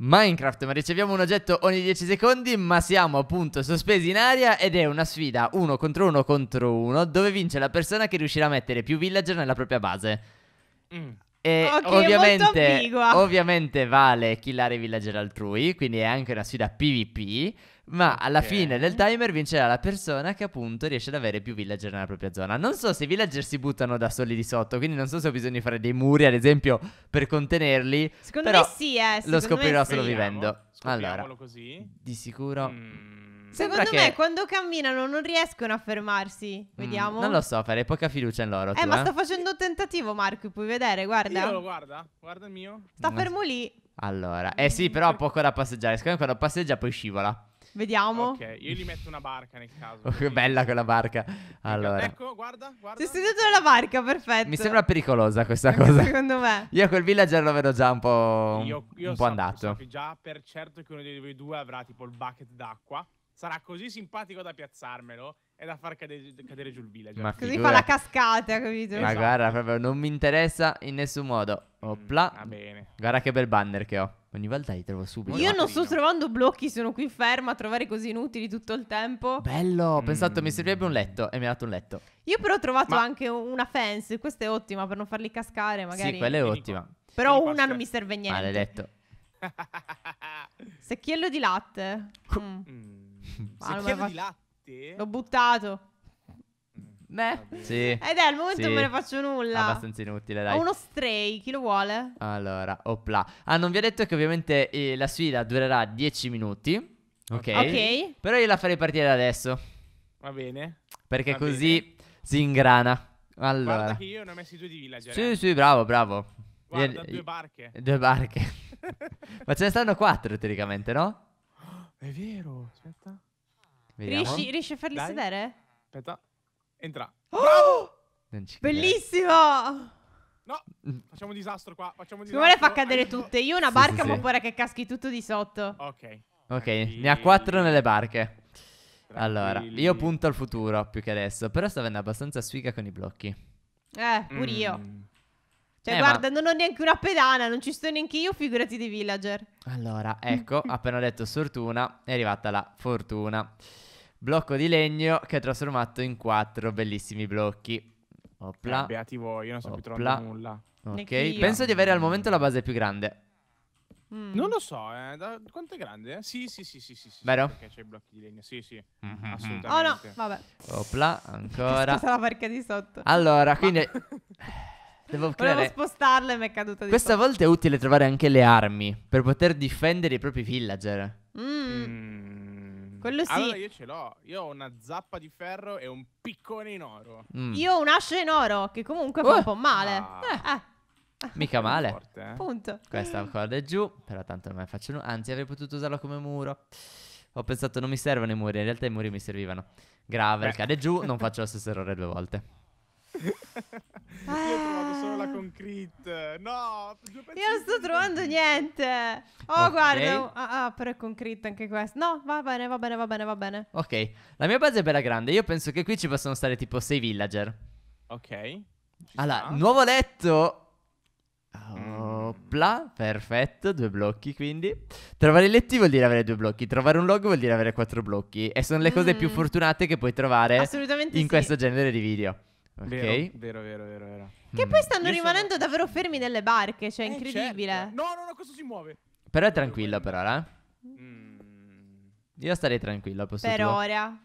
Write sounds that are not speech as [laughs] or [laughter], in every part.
Minecraft, ma riceviamo un oggetto ogni 10 secondi, ma siamo appunto sospesi in aria ed è una sfida uno contro uno contro uno, dove vince la persona che riuscirà a mettere più villager nella propria base. Mm. E okay, oh, ovviamente, ovviamente vale killare i villager altrui, quindi è anche una sfida PvP. Ma alla fine del timer vincerà la persona che appunto riesce ad avere più villager nella propria zona. Non so se i villager si buttano da soli di sotto, quindi non so se ho bisogno di fare dei muri, ad esempio, per contenerli. Secondo me sì, eh. Lo scoprirò solo vivendo. Allora, così. di sicuro. Mm. Secondo che... me quando camminano non riescono a fermarsi. Mm, Vediamo. Non lo so, farei poca fiducia in loro. Eh, tu, ma eh? sta facendo un tentativo, Marco. Puoi vedere, guarda. Io lo guarda, guarda il mio. Sta mm. fermo lì. Allora, eh mm. sì, però ha poco da passeggiare. Secondo me quando passeggia poi scivola. Vediamo. Ok, io gli metto una barca nel caso. Oh, che bella quella barca. Ecco, allora. Ecco, guarda, guarda. Sei seduto nella barca, perfetto. Mi sembra pericolosa questa cosa. Secondo me. Io quel villager lo vedo già un po', io, io un po so, andato. So che già per certo che uno di voi due avrà tipo il bucket d'acqua. Sarà così simpatico da piazzarmelo è da far cadere, cadere giù il villager. Ma Così figura. fa la cascata, capito? Ma esatto. guarda, proprio non mi interessa in nessun modo. Mm, Opla. Mm, va bene. Guarda che bel banner che ho. Ogni volta li trovo subito. Io non sto trovando blocchi, sono qui ferma a trovare cose inutili tutto il tempo. Bello, ho mm. pensato mi servirebbe un letto e mi ha dato un letto. Io però ho trovato Ma... anche una fence, questa è ottima per non farli cascare magari. Sì, quella è Vieni ottima. Qua. Però Vieni una qua. non mi serve niente. Maledetto. [laughs] Secchiello di latte. Mm. mm. Ah, Secchiello di latte te. L'ho buttato. Beh. Sì. Ed eh, è al momento sì. non me ne faccio nulla. Abbastanza inutile, dai. Ho uno stray, chi lo vuole? Allora, opla. Ah, non vi ho detto che ovviamente eh, la sfida durerà 10 minuti. Ok. Ok. Però io la farei partire adesso. Va bene. Perché Va così bene. si ingrana. Allora. Guarda che io ne ho messi due di villager. Sì, eh. sì, bravo, bravo. Guarda, due barche. Due barche. [laughs] Ma ce ne stanno quattro teoricamente, no? È vero, aspetta. Riesci, riesci, a farli Dai. sedere? Aspetta, entra. [gasps] Oh! Bellissimo! No, facciamo un disastro qua. Facciamo un disastro. Come le fa cadere Aiuto. tutte? Io una sì, barca, sì, ma sì. ora che caschi tutto di sotto. Ok. Ok, Tranquilli. ne ha quattro nelle barche. Tranquilli. Allora, io punto al futuro più che adesso. Però sta avendo abbastanza sfiga con i blocchi. Eh, pure mm. io. Cioè, eh, guarda, ma... non ho neanche una pedana, non ci sto neanche io, figurati di villager. Allora, ecco, [laughs] appena detto sfortuna, è arrivata la fortuna blocco di legno che è trasformato in quattro bellissimi blocchi. Opla. Eh, beati voi, io non so più trovando nulla. Ok, penso di avere al momento la base più grande. Mm. Non lo so, eh. Da... quanto è grande? Eh? Sì, sì, sì, sì, sì, sì. Vero? Perché c'è i blocchi di legno. Sì, sì. Mm -hmm. Assolutamente. Oh no, vabbè. Opla, ancora. Sposta la barca di sotto. Allora, quindi [laughs] Devo creare... Volevo spostarla e mi è caduta di Questa sotto. volta è utile trovare anche le armi per poter difendere i propri villager. Mm. mm. Mm. Quello sì. Allora io ce l'ho. Io ho una zappa di ferro e un piccone in oro. Mm. Io ho un ascio in oro, che comunque fa oh! un po' male. Ah. Eh. Eh. Mica male. Forte, eh? Punto. Questa corda è giù, però tanto non me faccio nulla. Anzi, avrei potuto usarla come muro. Ho pensato non mi servono i muri, in realtà i muri mi servivano. Grave, cade giù, non faccio lo stesso errore due volte. [laughs] io ho trovato solo parola ah. con crit. No, Io non sto trovando niente. Oh, okay. guarda. Oh, ah, ah, però è con crit anche questo. No, va bene, va bene, va bene, va bene. Ok, la mia base è bella grande. Io penso che qui ci possono stare tipo 6 villager. Ok. Ci allora, sta. nuovo letto. Mm. Opla, perfetto, due blocchi quindi. Trovare i letti vuol dire avere due blocchi, trovare un logo vuol dire avere quattro blocchi e sono le cose mm. più fortunate che puoi trovare in sì. questo genere di video. Ok, Vero, vero, vero, vero, Che poi stanno rimanendo davvero fermi nelle barche, cioè è eh, incredibile. Certo. No, no, no, questo si muove. Però è tranquillo, per ora. Eh. Mm. Io starei tranquillo tranquilla per ora.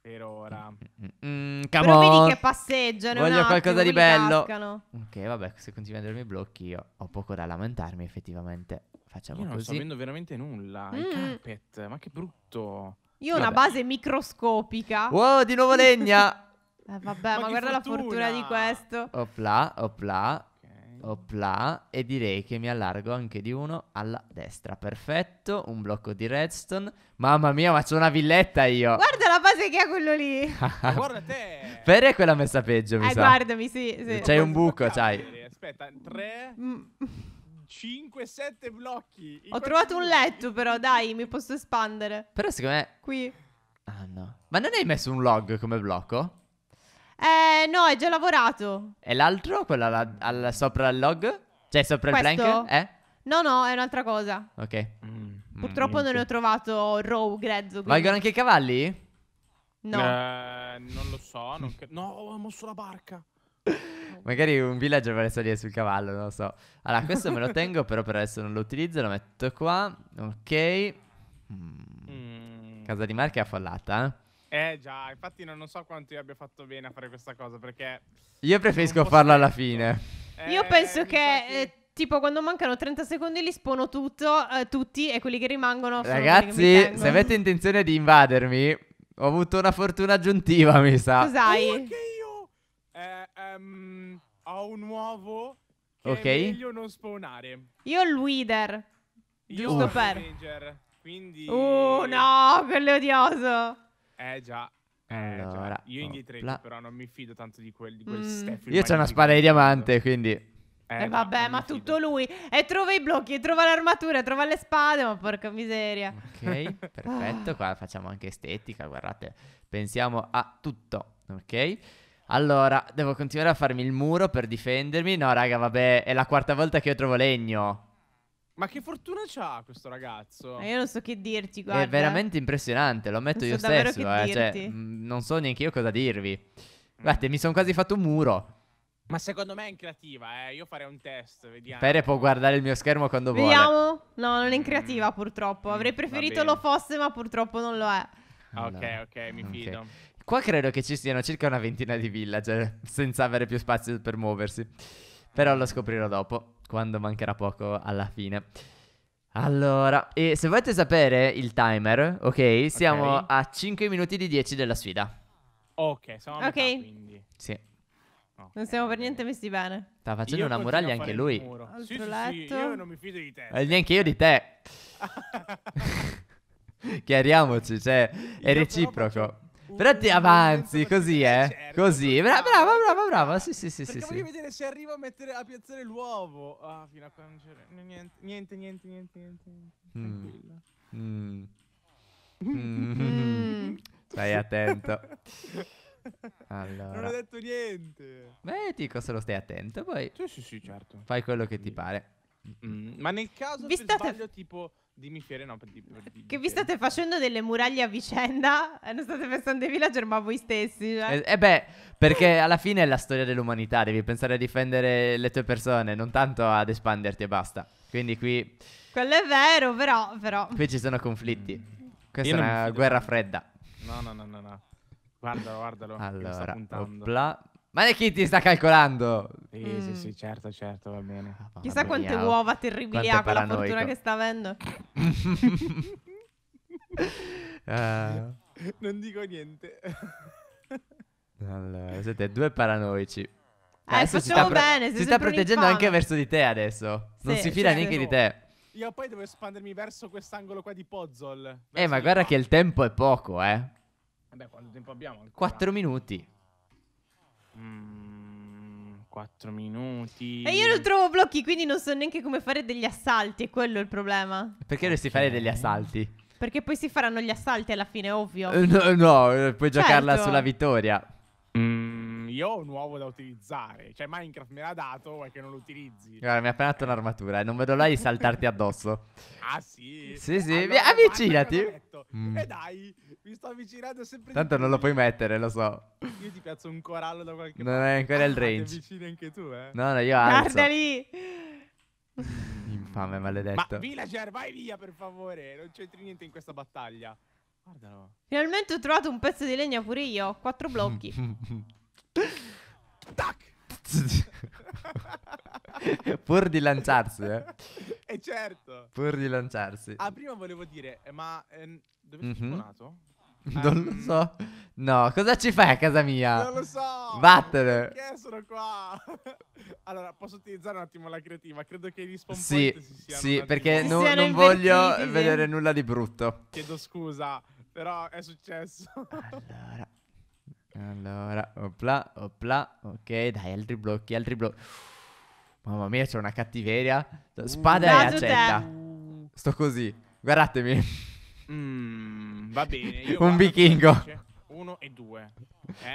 Per ora. Mm, mm, mm come vedi che passeggiano. Voglio qualcosa di bello. Ok, vabbè, se continui a darmi blocchi io ho poco da lamentarmi effettivamente. Facciamo così. non sto avendo veramente nulla. Il carpet, ma che brutto. Io ho una base microscopica. Wow, di nuovo legna. [laughs] Eh, vabbè, ma, ma guarda fortuna. la fortuna di questo. Opla, opla, okay. opla. E direi che mi allargo anche di uno alla destra. Perfetto, un blocco di redstone. Mamma mia, ma c'ho una villetta io. Guarda la base che ha quello lì. [laughs] guarda te. Per è quella messa peggio, mi eh, sa. guardami, sì, sì. C'hai un buco, c'hai. Aspetta, tre... Mm. 5-7 blocchi. Ho trovato un letto, però dai, mi posso espandere. Però secondo me. Qui. Ah no. Ma non hai messo un log come blocco? Eh, no, è già lavorato. E l'altro, quello alla, alla, sopra il log? Cioè, sopra Questo? il blank? Eh? No, no, è un'altra cosa. Ok. Mm, Purtroppo niente. non ne ho trovato row, grezzo. Quindi. Valgono anche i cavalli? No. Eh, non lo so. Non che... No, ho mosso la barca. [laughs] Magari un villager vuole salire sul cavallo, non lo so. Allora, questo me lo tengo, però per adesso non lo utilizzo, lo metto qua. Ok. Mm. mm. Casa di marca è affollata, eh? Eh già, infatti non, non so quanto io abbia fatto bene a fare questa cosa perché... Io preferisco farlo alla fine. Eh, io penso che... Eh, tipo, quando mancano 30 secondi li spono tutto, eh, tutti e quelli che rimangono... Ragazzi, che se avete intenzione di invadermi, ho avuto una fortuna aggiuntiva, mi sa. Cos'hai? Oh, anche io um, ho un uovo Ok. è meglio non spawnare. Io ho il leader. Giusto io per... Manager, quindi... Uh, no, quello è odioso. Eh già. Eh, allora, io oh, indietro, la... però non mi fido tanto di quel, di quel mm. Io c'ho una spada di diamante, quindi... Eh, eh vabbè, ma tutto lui. E trova i blocchi, trova l'armatura, trova le spade, ma porca miseria. Ok, [laughs] perfetto. Qua facciamo anche estetica, guardate. Pensiamo a tutto, ok? Allora, devo continuare a farmi il muro per difendermi. No, raga, vabbè, è la quarta volta che io trovo legno. Ma che fortuna c'ha questo ragazzo? Ma io non so che dirti, guarda. È veramente impressionante, lo ammetto non io so stesso. Eh, cioè, mh, mm, non so neanche io cosa dirvi. Guardate, mm. mi sono quasi fatto un muro. Ma secondo me è in creativa, eh. Io farei un test, vediamo. Pere può guardare il mio schermo quando vuole. Vediamo? No, non è in creativa, mm. purtroppo. Avrei mm, preferito lo fosse, ma purtroppo non lo è. Ah, allora. Ok, ok, mi fido. Qua credo che ci siano circa una ventina di villager, [laughs] senza avere più spazio per muoversi. Però lo scoprirò dopo quando mancherà poco alla fine. Allora, e se volete sapere il timer, ok, siamo okay. a 5 minuti di 10 della sfida. Ok, siamo a metà, quindi. Sì. Okay. Non siamo per niente messi bene. Sta facendo io una muraglia anche lui. Altro sì, letto. Sì, sì, io non mi fido di te. E eh, neanche io di te. [laughs] Chiariamoci, cioè, è io reciproco. Però ti avanzi così, eh. Certo. Così. Brava, brava, brava, brava. Sì, sì, sì, Perché sì. voglio sì. vedere se arrivo a, mettere, a piazzare l'uovo. Ah, fino a quando c'era. Niente, niente, niente, niente, niente. Mm. Tranquillo. Mm. Mm. [laughs] Mm. Stai attento. Allora. Non ho detto niente. Beh, ti dico solo stai attento. Poi. Sì, sì, sì, certo. Fai quello che ti pare. Mm. Ma nel caso Vi state... sbaglio, tipo Dimmi fiere, no. Per, per, che vi fiere. state facendo delle muraglie a vicenda, [laughs] eh, non state pensando ai villager, ma a voi stessi. Cioè. Eh, eh, beh, perché alla fine è la storia dell'umanità, devi pensare a difendere le tue persone, non tanto ad espanderti e basta. Quindi qui... Quello è vero, però... però. Qui ci sono conflitti. Questa Io è una guerra fredda. No, no, no, no, no. Guardalo, guardalo. Allora, opla, ma Nechiti sta calcolando. Sì, mm. sì, sì, certo, certo, va bene. Ah, Chissà quante mia, oh, uova terribili ha con la fortuna che sta avendo. uh. [laughs] Non dico niente. allora, siete due paranoici. Eh, si sta, pro- bene, si sta proteggendo anche verso di te adesso. Sì, non si fida certo. neanche di te. Io poi devo espandermi verso quest'angolo qua di Pozzol. Eh, ma guarda qua. che il tempo è poco, eh. Vabbè, quanto tempo abbiamo? Ancora? 4 minuti. Mm, 4 minuti. E io non trovo blocchi, quindi non so neanche come fare degli assalti, è quello il problema. Perché dovresti fare degli assalti? Perché poi si faranno gli assalti alla fine, ovvio. Eh, no, no eh, puoi certo. giocarla sulla vittoria. Mm, io ho un uovo da utilizzare. Cioè, Minecraft me l'ha dato, e che non lo utilizzi? Guarda, mi ha appena dato un'armatura e eh, non vedo l'ora di saltarti addosso. ah, sì? Sì, sì, allora, avvicinati. Mm. E eh dai, mi sto avvicinando sempre Tanto non lo puoi mettere, lo so. Io ti piazzo un corallo da qualche non parte. Non è ancora il ah, range. Ti avvicini anche tu, eh? No, no, io alzo. Guarda lì! Infame, maledetto. Ma, villager, vai via, per favore. Non c'entri niente in questa battaglia. Guardalo. Finalmente ho trovato un pezzo di legna pure io. Quattro blocchi. [laughs] Tac! [laughs] Pur di lanciarsi, eh. eh certo. Pur di lanciarsi. Ah, prima volevo dire, eh, ma ehm, dove mm -hmm. sei mhm. suonato? [laughs] Non lo so. No, cosa ci fai a casa mia? Non lo so. Vattene. Perché sono qua? allora, posso utilizzare un attimo la creativa? Credo che gli spawn sì, Sì, perché non, non voglio eh. vedere nulla di brutto. Chiedo scusa. Però è successo. allora. Allora, opla, opla. Ok, dai, altri blocchi, altri blocchi. Mamma mia, c'è una cattiveria. Spada uh, e accetta. Sto così. Guardatemi. Mm, va bene. Io [laughs] Un vichingo. Uno e due.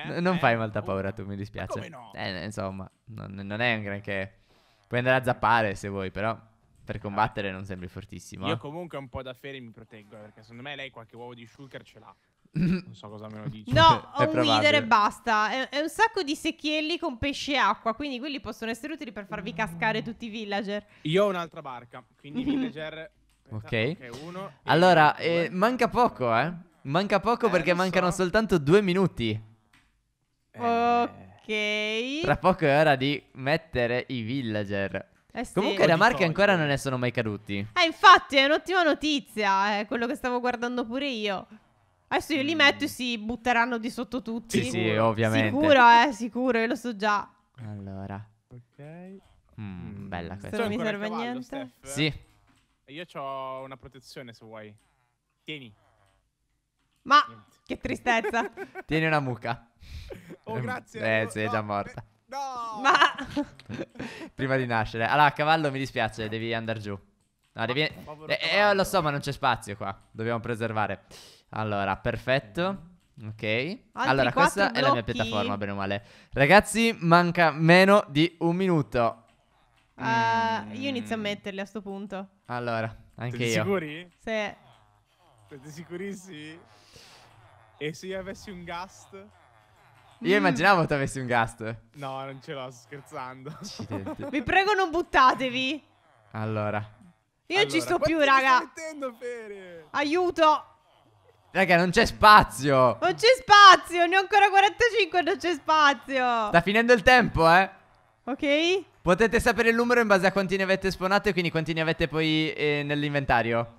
Eh, non eh, fai molta paura, tu mi dispiace. come no? Eh, insomma, non, non è un granché. Puoi andare a zappare se vuoi, però. Per ah. combattere non sembri fortissimo. Io eh. comunque un po' da Feri mi proteggo eh, perché secondo me lei qualche uovo di shulker ce l'ha. [laughs] Non so cosa me lo dici. No, ho un leader e basta. È, è, un sacco di secchielli con pesce e acqua. Quindi quelli possono essere utili per farvi cascare tutti i villager. Io ho un'altra barca. Quindi [laughs] villager. ok. Uno, allora, eh, manca poco, eh. Manca poco eh, perché mancano so. soltanto due minuti. Eh. Ok. Tra poco è ora di mettere i villager. Eh sì. Comunque da Marche ancora non ne sono mai caduti. Eh, infatti, è un'ottima notizia. È eh, quello che stavo guardando pure io. Adesso io li mm. metto e si butteranno di sotto tutti. Sì, sì, ovviamente. Sicuro, eh, sicuro, io lo so già. Allora. Ok. Mm, mm. bella questa. Non mi serve cavallo, niente. Steph. Sì. Io ho una protezione se vuoi. Tieni. Ma niente. che tristezza. [laughs] Tieni una mucca. Oh, grazie. Eh, no, sei già morta. No, No! Ma... [laughs] Prima di nascere. Allora, cavallo, mi dispiace, devi andare giù. No, devi... Eh, eh, lo so, ma non c'è spazio qua. Dobbiamo preservare. Allora, perfetto. Ok. Altri allora, questa blocchi. è la mia piattaforma, bene o male. Ragazzi, manca meno di un minuto. Uh, mm. Io inizio a mm. metterli a sto punto. Allora, anche Siete io. sicuri? Sì. Siete sicurissimi? E se io avessi un gast? Io mm. immaginavo tu avessi un gast. No, non ce l'ho, sto scherzando. Vi prego, non buttatevi. Allora. Io allora, ci sto più, raga. Mettendo, Aiuto. Raga, non c'è spazio. Non c'è spazio. Ne ho ancora 45 non c'è spazio. Sta finendo il tempo, eh. Ok. Potete sapere il numero in base a quanti ne avete e quindi quanti ne avete poi eh, nell'inventario.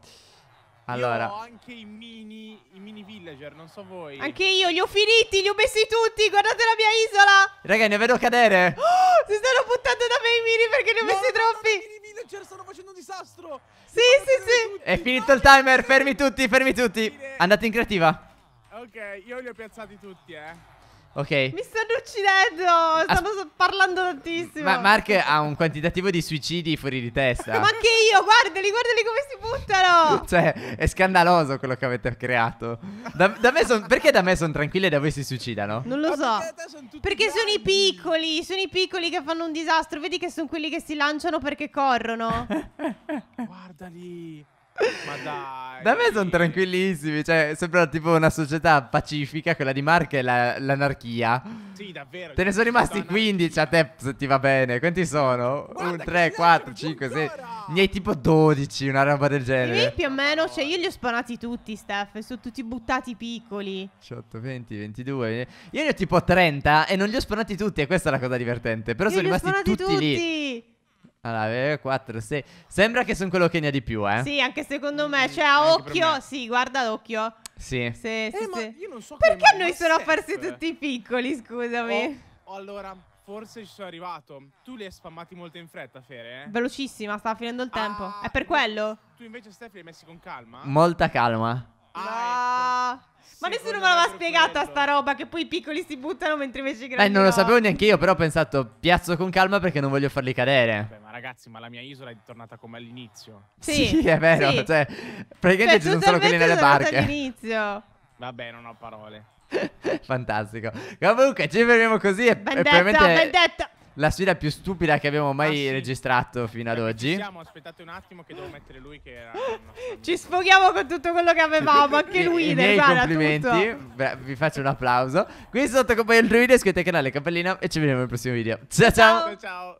Allora. Io ho anche i mini, i mini villager, non so voi. Anche io, li ho finiti, li ho messi tutti. Guardate la mia isola. Raga, ne vedo cadere. Oh, si stanno buttando da me i mini perché ne ho no, messi no, troppi. No, i mini villager stanno facendo un disastro. Sì, sì, sì. Tutti. È finito il timer. Fermi tutti, fermi tutti. Andate in creativa. Ok, io li ho piazzati tutti, eh. Ok. Mi stanno uccidendo. Stanno As parlando tantissimo. Ma Mark ha un quantitativo di suicidi fuori di testa. Ma anche io, guardali, guardali come si buttano. [laughs] cioè, è scandaloso quello che avete creato. Da, da son, perché da me sono tranquilli e da voi si suicidano? Non lo so. perché sono i piccoli. Sono i piccoli che fanno un disastro. Vedi che sono quelli che si lanciano perché corrono. [laughs] guardali. Ma dai. Da me sono tranquillissimi, cioè sembra tipo una società pacifica, quella di Marca è la- l'anarchia. Sì, davvero. Te ne sono rimasti 15 a te se ti va bene. Quanti sono? Guarda 1, 3, che 4, 5, 6. Ne hai tipo 12, una roba del genere. miei più o meno, cioè io li ho spanati tutti, Steph, sono tutti buttati piccoli. 18, 20, 22. Io ne ho tipo 30 e non li ho spanati tutti e questa è la cosa divertente. Però Io sono li ho rimasti spanati tutti, tutti lì. Allora, 4, eh, 6. Sembra che sono quello che ne ha di più, eh. Sì, anche secondo me. Mm, cioè, a occhio. Sì, guarda l'occhio. occhio. Sì. Sì, sì, ma sì. io non so come Perché noi sono apparsi farsi Effect. tutti piccoli, scusami? Oh, allora, forse ci sono arrivato. Tu li hai spammati molto in fretta, Fere, eh? Velocissima, stava finendo il tempo. Ah, È per quello? Tu invece, Steph, li hai messi con calma? Molta calma. Ah, ecco. Ma nessuno me l'aveva spiegata sta roba che poi i piccoli si buttano mentre invece i grandi Eh, non lo sapevo neanche io, però ho pensato piazzo con calma perché non voglio farli cadere. Beh, ragazzi, ma la mia isola è tornata come all'inizio. Sì, sì è vero. Sì. Cioè, praticamente cioè, ci sono solo quelli nelle barche. all'inizio. Vabbè, non ho parole. [laughs] Fantastico. Comunque, ci fermiamo così. E, vendetta, e vendetta. La sfida più stupida che abbiamo mai ah, sì. registrato fino ad oggi. Ci siamo, aspettate un attimo che devo mettere lui che era... Ci sfoghiamo con tutto quello che avevamo, anche lui. I miei complimenti, Beh, vi faccio un applauso. Qui sotto come il video, iscrivetevi al canale, campanellina e ci vediamo nel prossimo video. ciao! Ciao! ciao. ciao.